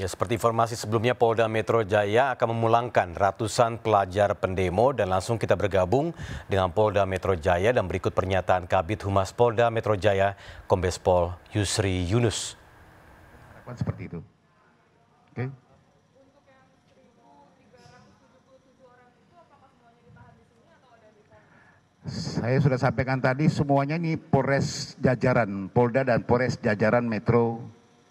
Ya, seperti informasi sebelumnya, Polda Metro Jaya akan memulangkan ratusan pelajar pendemo dan langsung kita bergabung dengan Polda Metro Jaya dan berikut pernyataan Kabit Humas Polda Metro Jaya, Kombes Pol Yusri Yunus. Harapan seperti itu. Oke. Okay. Saya sudah sampaikan tadi semuanya ini Polres Jajaran, Polda dan Polres Jajaran Metro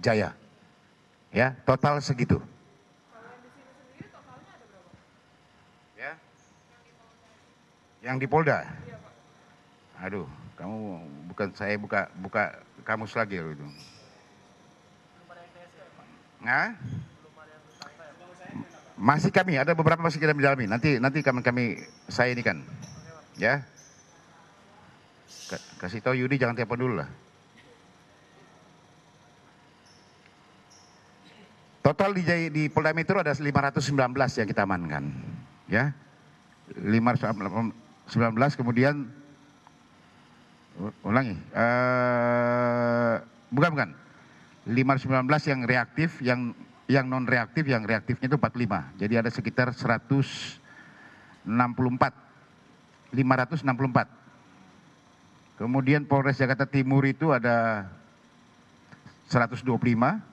Jaya. Ya, total segitu. Ya. Yang di Polda. Aduh, kamu bukan saya buka buka kamus lagi loh itu. Nah, masih kami ada beberapa masih kita mendalami. Nanti nanti kami kami saya ini kan, ya. Kasih tahu Yudi jangan telepon dulu lah. Total di, di Polda Metro ada 519 yang kita amankan. Ya. 519 kemudian ulangi. Uh, bukan bukan. 519 yang reaktif, yang yang non reaktif, yang reaktifnya itu 45. Jadi ada sekitar 164 564. Kemudian Polres Jakarta Timur itu ada 125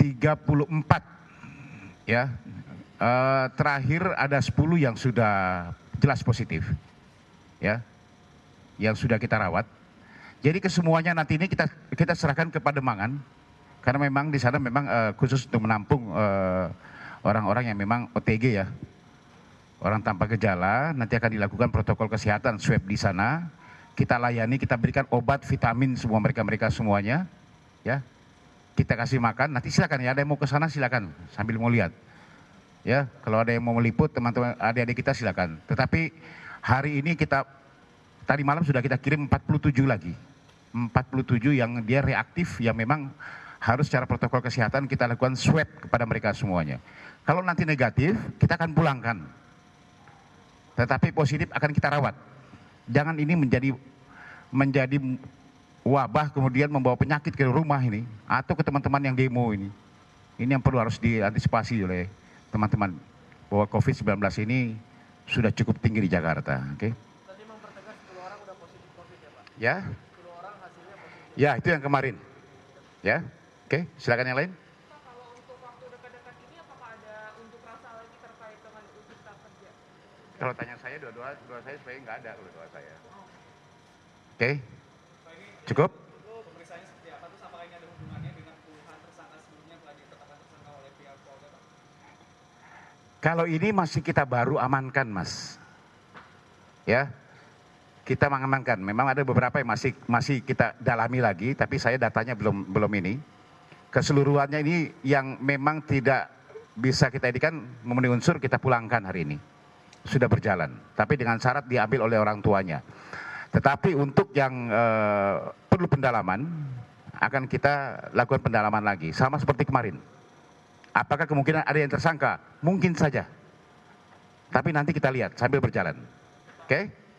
34 ya. Uh, terakhir ada 10 yang sudah jelas positif. Ya. Yang sudah kita rawat. Jadi kesemuanya nanti ini kita kita serahkan kepada Mangan karena memang di sana memang uh, khusus untuk menampung eh, orang-orang uh, orang -orang yang memang OTG ya. Orang tanpa gejala nanti akan dilakukan protokol kesehatan swab di sana. Kita layani, kita berikan obat, vitamin semua mereka-mereka semuanya ya kita kasih makan. Nanti silakan ya ada yang mau ke sana silakan sambil mau lihat. Ya, kalau ada yang mau meliput teman-teman adik-adik kita silakan. Tetapi hari ini kita tadi malam sudah kita kirim 47 lagi. 47 yang dia reaktif yang memang harus secara protokol kesehatan kita lakukan swab kepada mereka semuanya. Kalau nanti negatif, kita akan pulangkan. Tetapi positif akan kita rawat. Jangan ini menjadi menjadi wabah kemudian membawa penyakit ke rumah ini atau ke teman-teman yang demo ini. Ini yang perlu harus diantisipasi oleh teman-teman bahwa COVID-19 ini sudah cukup tinggi di Jakarta, oke? Okay? ya, ya. ya. itu yang kemarin. Ya. Oke, okay, silakan yang lain. Kalau tanya saya dua-dua dua saya sebenarnya nggak ada kalau dua saya. Oh. Oke. Okay. Cukup? Kalau ini masih kita baru amankan, Mas. Ya. Kita mengamankan. Memang ada beberapa yang masih masih kita dalami lagi, tapi saya datanya belum belum ini. Keseluruhannya ini yang memang tidak bisa kita edikan memenuhi unsur kita pulangkan hari ini. Sudah berjalan, tapi dengan syarat diambil oleh orang tuanya. Tetapi untuk yang uh, perlu pendalaman akan kita lakukan pendalaman lagi sama seperti kemarin. Apakah kemungkinan ada yang tersangka? Mungkin saja. Tapi nanti kita lihat sambil berjalan. Oke? Okay?